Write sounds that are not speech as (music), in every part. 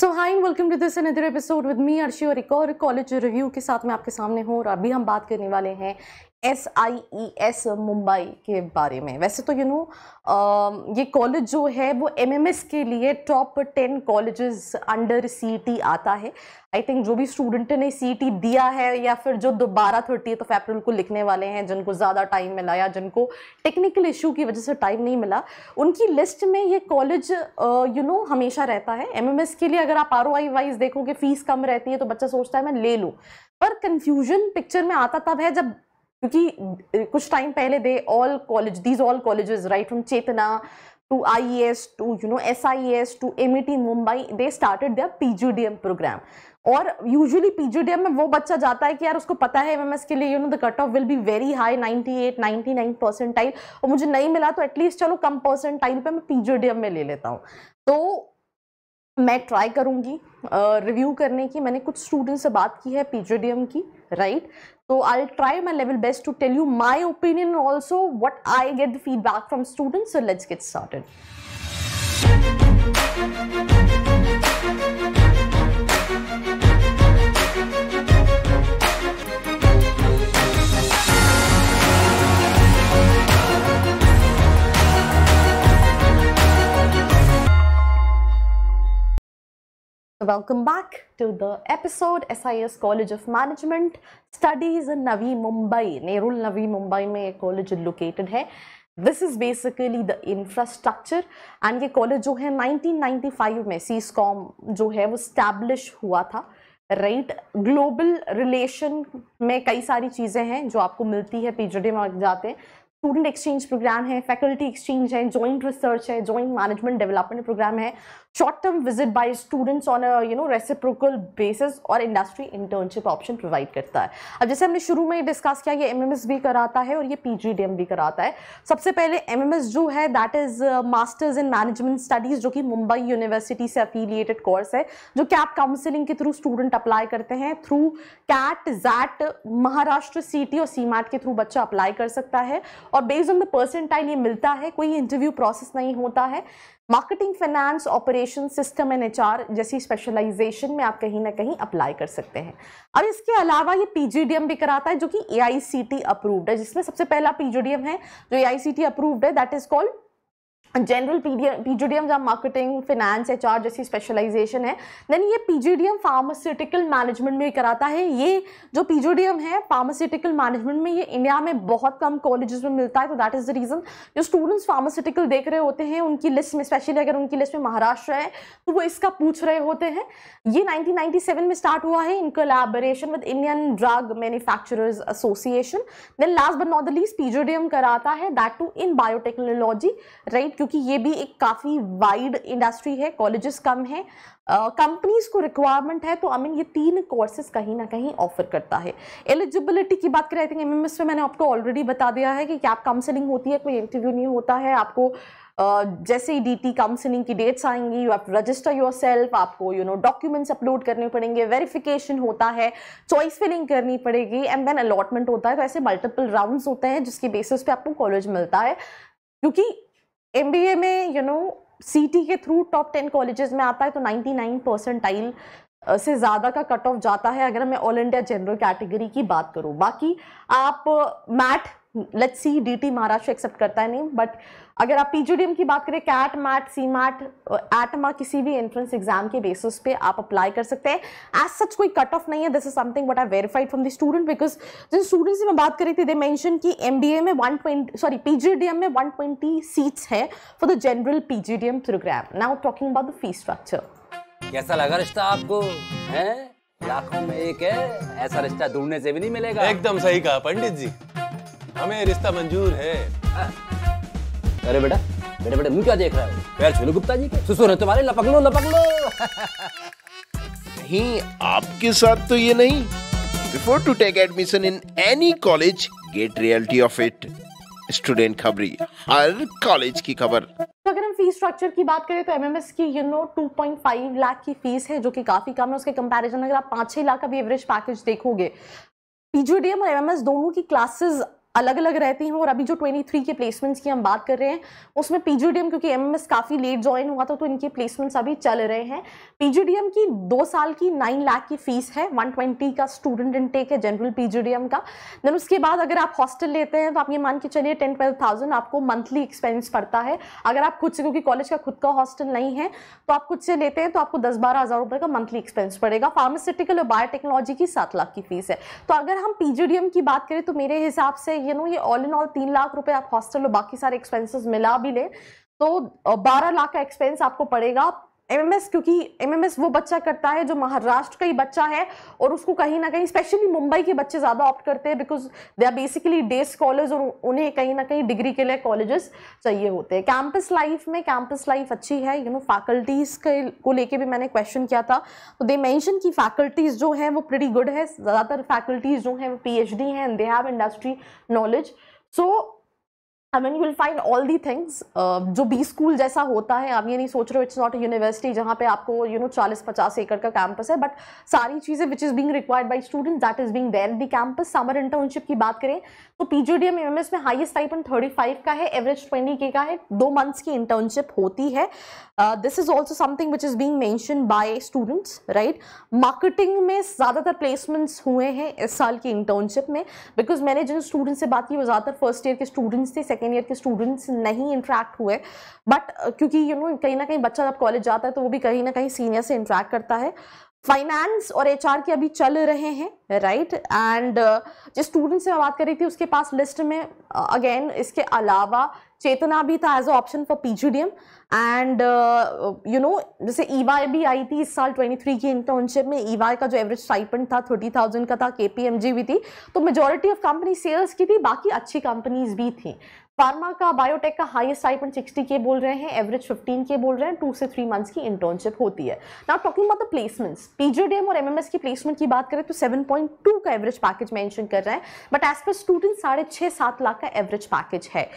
So hi welcome to this episode with me Arshi और एक और कॉलेज रिव्यू के साथ मैं आपके सामने हूँ और अभी हम बात करने वाले हैं S I E S Mumbai के बारे में वैसे तो यू you नो know, ये कॉलेज जो है वो एम एम एस के लिए top ten college under C T आता है आई थिंक जो भी स्टूडेंट ने सी टी e दिया है या फिर जो दोबारा थर्टी तो अप्रैल को लिखने वाले हैं जिनको ज़्यादा टाइम मिला या जिनको टेक्निकल इशू की वजह से टाइम नहीं मिला उनकी लिस्ट में ये कॉलेज यू नो हमेशा रहता है एम एम एस के लिए अगर आप आर ओ आई वाइज देखोगे फ़ीस कम रहती है तो बच्चा सोचता है मैं ले लूँ पर कन्फ्यूजन पिक्चर में आता तब है जब क्योंकि कुछ टाइम पहले they all college these all colleges right from Chetana to to I S S you know I S to M E T Mumbai they started their P G D M program और usually M में वो बच्चा जाता है कि यार उसको पता है एम एम एस के लिए you know the cut off will be very high at nine percent percentile और मुझे नहीं मिला तो एटलीस्ट चलो कम परसेंटाइल पर मैं पी जी डी एम में ले लेता हूँ तो मैं ट्राई करूँगी रिव्यू करने की मैंने कुछ स्टूडेंट से बात की है पी की राइट तो I try my level best to tell you my opinion also what I get the feedback from students let's get started welcome back to the episode S I S college of management studies in Navi Mumbai Nerul Navi Mumbai में ये college located है this is basically the infrastructure and ये college जो है 1995 में सी स्कॉम जो है वो स्टैब्लिश हुआ था राइट ग्लोबल रिलेशन में कई सारी चीज़ें हैं जो आपको मिलती है पीजडे में जाते हैं स्टूडेंट एक्सचेंज प्रोग्राम है फैकल्टी एक्सचेंज है जॉइंट रिसर्च है जॉइंट मैनेजमेंट डेवलपमेंट प्रोग्राम है short term visit by students on you know reciprocal basis और इंडस्ट्री इंटर्नशिप ऑप्शन प्रोवाइड करता है अब जैसे हमने शुरू में डिस्कस किया ये एमएमएस भी कराता है और ये पीजीडीएम भी कराता है सबसे पहले एमएमएस जो है that is masters in management studies जो कि मुंबई यूनिवर्सिटी से अफिलिएटेड कोर्स है जो कैप काउंसिलिंग के थ्रू स्टूडेंट अप्लाई करते हैं थ्रू कैट जैट महाराष्ट्र सी और सीमैट के थ्रू बच्चा अप्लाई कर सकता है और बेस्ड ऑन द परसेंटाइल ये मिलता है कोई इंटरव्यू प्रोसेस नहीं होता है marketing finance operation system and H जैसी स्पेशलाइजेशन में आप कहीं ना कहीं अप्लाई कर सकते हैं और इसके अलावा ये पीजीडीएम भी कराता है जो कि ए अप्रूव्ड है जिसमें सबसे पहला पीजीडीएम है जो ए अप्रूव्ड है that is called general PGDM जहाँ मार्केटिंग फिनेंस एच आर जैसी स्पेशलाइजेशन है देन ये पीजीडीएम फार्मास्यूटिकल मैनेजमेंट में कराता है ये जो पीजीडीएम है फार्मास्यूटिकल मैनेजमेंट में ये इंडिया में बहुत कम कॉलेजेस में मिलता है तो दैट इज़ द रीज़न जो स्टूडेंट्स फार्मास्यूटिकल देख रहे होते हैं उनकी लिस्ट में स्पेशली अगर उनकी लिस्ट में महाराष्ट्र है तो वो इसका पूछ रहे होते हैं ये नाइनटीन में स्टार्ट हुआ है in collaboration with Indian drug manufacturers association then last but not the least PGDM कराता है that too in biotechnology right क्योंकि ये भी एक काफ़ी वाइड इंडस्ट्री है कॉलेजेस कम हैं कंपनीज़ को रिक्वायरमेंट है तो आई मीन ये तीन कोर्सेज कहीं ना कहीं ऑफर करता है एलिजिबिलिटी की बात करें आई थिंक एम में मैंने आपको ऑलरेडी बता दिया है कि क्या आप काउंसलिंग होती है कोई इंटरव्यू नहीं होता है आपको Uh, जैसे ही डी टी काउंसिलिंग की डेट्स आएंगी you have register yourself आपको यू नो डॉक्यूमेंट्स अपलोड करने पड़ेंगे वेरिफिकेशन होता है चॉइस फिलिंग करनी पड़ेगी एंड देन अलॉटमेंट होता है तो ऐसे मल्टीपल राउंड्स होते हैं जिसके बेसिस पे आपको कॉलेज मिलता है क्योंकि एम बी ए में यू नो सी टी के थ्रू टॉप टेन कॉलेजेस में आता है तो नाइन्टी नाइन परसेंटाइल से ज़्यादा का कट ऑफ जाता है अगर मैं ऑल इंडिया जनरल कैटेगरी की बात करूँ बाकी आप MAT let's see DT Maharashtra accept करता है नहीं बट अगर आप पीजीडीएम की बात करें CAT MAT C MAT ATMA किसी भी एंट्रेंस एग्जाम के बेसिस पे आप अप्लाई कर सकते हैं एज सच कोई कट ऑफ नहीं है this is something but I verified from the student because जिन स्टूडेंट्स से मैं बात करी थी दे मेंशन कि एमबीए में वन 120 सॉरी पीजीडीएम में वन ट्वेंटी सीट्स है for the general PGDM program now talking about the fee structure कैसा लगा रिश्ता आपको है लाखों में एक है ऐसा रिश्ता ढूंढने से भी नहीं मिलेगा एकदम सही कहा पंडित जी हमें रिश्ता मंजूर है अरे बेटा बेटा बेटा क्या देख रहा है पैर छू गुप्ता जी के ससुर है तुम्हारे लपक लो लपक लो नहीं आपके साथ तो ये नहीं before to take admission in any college get reality of it student खबरी हर कॉलेज की खबर तो अगर हम फीस स्ट्रक्चर की बात करें तो एमएमएस की यू नो 2.5 लाख की फीस है जो कि काफ़ी कम है उसके कंपैरिजन अगर आप पाँच छः लाख का भी एवरेज पैकेज देखोगे पीजीडीएम और एमएमएस दोनों की क्लासेस अलग अलग रहती हैं और अभी जो 23 के प्लेसमेंट्स की हम बात कर रहे हैं उसमें पीजीडीएम क्योंकि एमएमएस काफ़ी लेट ज्वाइन हुआ था तो इनके प्लेसमेंट्स अभी चल रहे हैं पीजीडीएम की दो साल की नाइन लाख की फीस है 120 का स्टूडेंट इनटेक है जनरल पीजीडीएम का देन उसके बाद अगर आप हॉस्टल लेते हैं तो आप ये मान के चलिए टेन ट्वेल्व आपको मंथली एक्सपेंस पड़ता है अगर आप खुद से क्योंकि कॉलेज का खुद का हॉस्टल नहीं है तो आप खुद से लेते हैं तो आपको दस बारह हज़ार का मंथली एक्सपेंस पड़ेगा फार्मास्यूटिकल और बायोटेक्नोलॉजी की सात लाख की फीस है तो अगर हम पीजीडीएम की बात करें तो मेरे हिसाब से यू नो ये ऑल इन ऑल तीन लाख रुपए आप हॉस्टल और बाकी सारे एक्सपेंसेस मिला भी ले तो बारह लाख का एक्सपेंस आपको पड़ेगा एमएमएस क्योंकि एमएमएस वो बच्चा करता है जो महाराष्ट्र का ही बच्चा है और उसको कहीं ना कहीं स्पेशली मुंबई के बच्चे ज़्यादा ऑप्ट करते हैं because they are basically day college और उन्हें कहीं ना कहीं डिग्री के लिए कॉलेजेस चाहिए होते हैं कैंपस लाइफ में कैंपस लाइफ अच्छी है यू नो फैकल्टीज़ के को लेके भी मैंने क्वेश्चन किया था तो दे मैंशन की फैकल्टीज़ जो हैं वो प्रेटी गुड है ज़्यादातर फैकल्टीज़ जो हैं वो पी एच डी हैं and they have industry knowledge so I mean you will find all the things जो बी स्कूल जैसा होता है आप ये नहीं सोच रहे हो इट्स नॉट अ यूनिवर्सिटी जहाँ पे आपको यू नो चालीस पचास एकड़ का कैंपस है बट सारी चीज़ें which is being required by student that is being there the campus summer internship की बात करें तो पीजीडीएम एमएमएस में हाईएस्ट थर्टी 35 का है एवरेज 20 के का है दो मंथ्स की इंटर्नशिप होती है this is also something which is being mention by students right marketing में ज़्यादातर प्लेसमेंट्स हुए हैं इस साल की इंटर्नशिप में बिकॉज मैंने जिन स्टूडेंट्स से बात की वो ज़्यादातर फर्स्ट ईयर के स्टूडेंट्स थे सेकेंड ईयर के स्टूडेंट्स नहीं इंट्रैक्ट हुए बट uh, क्योंकि यू you नो know, कहीं ना कहीं बच्चा जब कॉलेज जाता है तो वो भी कहीं ना कहीं सीनियर से इंट्रैक्ट करता है फाइनेंस और एचआर के अभी चल रहे हैं राइट एंड uh, जिस स्टूडेंट से मैं बात कर रही थी उसके पास लिस्ट में अगेन uh, इसके अलावा चेतना भी था as a option for PGDM and you know जैसे ईवाई e भी आई थी इस साल 23 की इंटर्नशिप में ईवाई e का जो एवरेज स्टाइपेंट था 30,000 का था केपीएमजी भी थी तो मेजोरिटी ऑफ कंपनी सेल्स की थी बाकी अच्छी कंपनीज भी थी फार्मा का बायोटेक का हाईस्ट आई पॉइंट सिक्सटी के बोल रहे हैं एवरेज फिफ्टीन के बोल रहे हैं टू से थ्री मंथ्स की इंटर्नशिप होती है now talking about the placements PGDM और एमएमएस की प्लेसमेंट की बात करें तो सेवन पॉइंट टू का एवरेज पैकेज मेंशन कर रहे हैं बट एज पर स्टूडेंट साढ़े छः सात लाख का एवरेज पैकेज है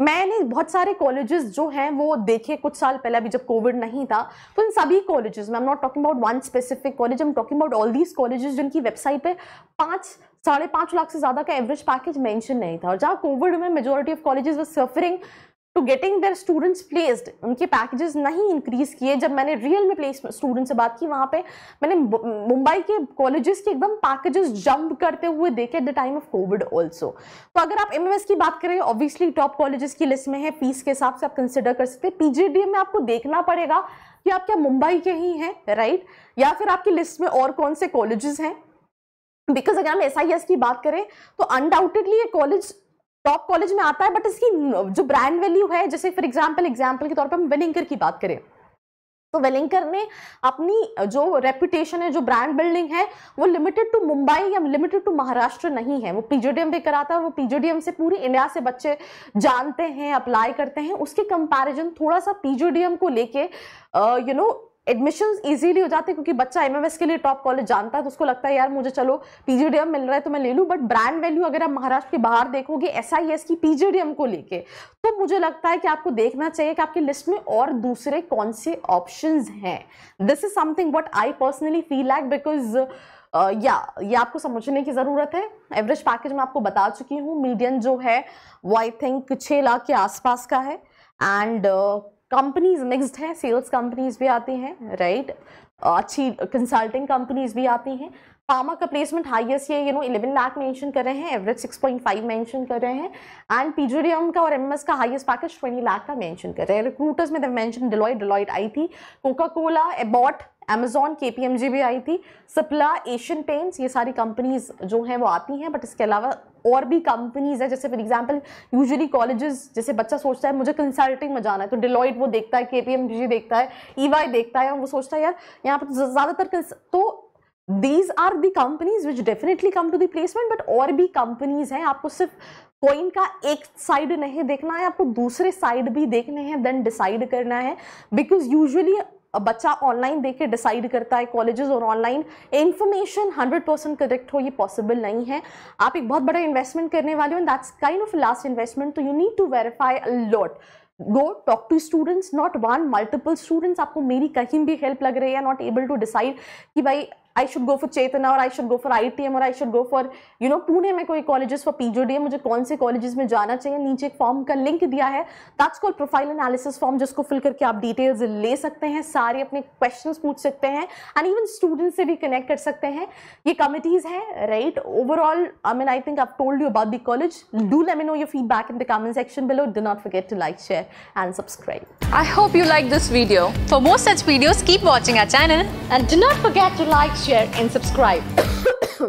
मैंने बहुत सारे कॉलेजेस जो हैं वो देखे कुछ साल पहले अभी जब कोविड नहीं था तो इन सभी कॉलेजेस में am not talking about one specific college am talking about all these colleges जिनकी वेबसाइट पे पांच साढ़े पाँच लाख से ज़्यादा का एवरेज पैकेज मेंशन नहीं था और जहाँ कोविड में majority of colleges were suffering to getting their students placed उनके पैकेजेस नहीं इंक्रीज़ किए जब मैंने रियल में प्लेस स्टूडेंट से बात की वहाँ पे मैंने मुंबई के कॉलेजेस के एकदम पैकेजेस जंप करते हुए देखे at the time of Covid also तो अगर आप एम की बात करें ऑब्वियसली टॉप कॉलेजेस की लिस्ट में है फीस के हिसाब से आप कंसिडर कर सकते हैं पी में आपको देखना पड़ेगा कि आप क्या मुंबई के ही हैं राइट या फिर आपकी लिस्ट में और कौन से कॉलेजेस हैं बिकॉज अगर हम एस आई एस की बात करें तो अनडाउटेडली ये कॉलेज टॉप कॉलेज में आता है बट इसकी जो ब्रांड वैल्यू है जैसे फॉर एग्जाम्पल एग्जाम्पल के तौर पर हम वेलिंकर की बात करें तो वेलिंकर ने अपनी जो रेपुटेशन है जो ब्रांड बिल्डिंग है वो लिमिटेड टू मुंबई या लिमिटेड टू महाराष्ट्र नहीं है वो पीजीडीएम पे कराता है वो पीजीडीएम से पूरी इंडिया से बच्चे जानते हैं अप्लाई करते हैं उसके कंपैरिजन थोड़ा सा पीजीडीएम को लेके यू नो एडमिशन इजीली हो जाते हैं क्योंकि बच्चा एम के लिए टॉप कॉलेज जानता है तो उसको लगता है यार मुझे चलो पीजीडीएम मिल रहा है तो मैं ले लूँ बट ब्रांड वैल्यू अगर आप महाराष्ट्र के बाहर देखोगे एस की पीजीडीएम को लेके तो मुझे लगता है कि आपको देखना चाहिए कि आपकी लिस्ट में और दूसरे कौन से ऑप्शन हैं this is something what I personally feel like because या ये आपको समझने की ज़रूरत है एवरेज पैकेज मैं आपको बता चुकी हूँ मीडियम जो है वो आई थिंक छः लाख के आसपास का है एंड कंपनीज मिक्सड हैं सेल्स कंपनीज भी आती हैं राइट अच्छी कंसल्टिंग कंपनीज भी आती हैं फार्मा का प्लेसमेंट हाईएस्ट ये यू नो 11 लाख मेंशन कर रहे हैं एवरेज 6.5 मेंशन कर रहे हैं एंड पीजोडियम का और एमएस का हाईएस्ट पैकेज 20 लाख का मेंशन कर रहे हैं रिक्रूटर्स में मेंशन डिलॉइट डिलॉइट आई थी कोका कोला एबॉट अमेजोन के भी आई थी सप्ला एशियन पेंट्स ये सारी कंपनीज जो हैं वो आती हैं बट इसके अलावा और भी कंपनीज है जैसे फॉर एग्जांपल यूजुअली कॉलेजेस जैसे बच्चा सोचता है मुझे कंसल्टिंग में जाना है तो डिलॉइट वो देखता है के पी देखता है ई e देखता है वो सोचता है यार यहाँ पर ज़्यादातर तो these are the companies which definitely come to placement placement but और भी कंपनीज हैं आपको सिर्फ कॉइन का एक साइड नहीं देखना है आपको दूसरे साइड भी देखने हैं देन डिसाइड करना है बिकॉज यूजली बच्चा ऑनलाइन देख के डिसाइड करता है कॉलेजेस और ऑनलाइन इन्फॉर्मेशन 100 परसेंट करेक्ट हो ये पॉसिबल नहीं है आप एक बहुत बड़ा इन्वेस्टमेंट करने वाले हो and that's kind of last investment तो you need to verify a lot go talk to students not one multiple students आपको मेरी कहीं भी हेल्प लग रही है नॉट एबल टू डिसाइड कि भाई आई शुड गो फॉर चेतना और I should go for ITM और I should go for you know Pune में कोई कॉलेजेस फॉर पीजीडीएम मुझे कौन से कॉलेजेस में जाना चाहिए नीचे एक फॉर्म का लिंक दिया है that's call profile analysis form जिसको फिल करके आप डिटेल्स ले सकते हैं सारे अपने क्वेश्चन पूछ सकते हैं एंड इवन स्टूडेंट से भी कनेक्ट कर सकते हैं ये कमिटीज़ हैं right overall I mean I think आप told you about the college do let me know your feedback in the comment section below do not forget to like share and subscribe I hope you like this video for more such videos, keep watching our channel and do not forget to like share, and subscribe. (coughs)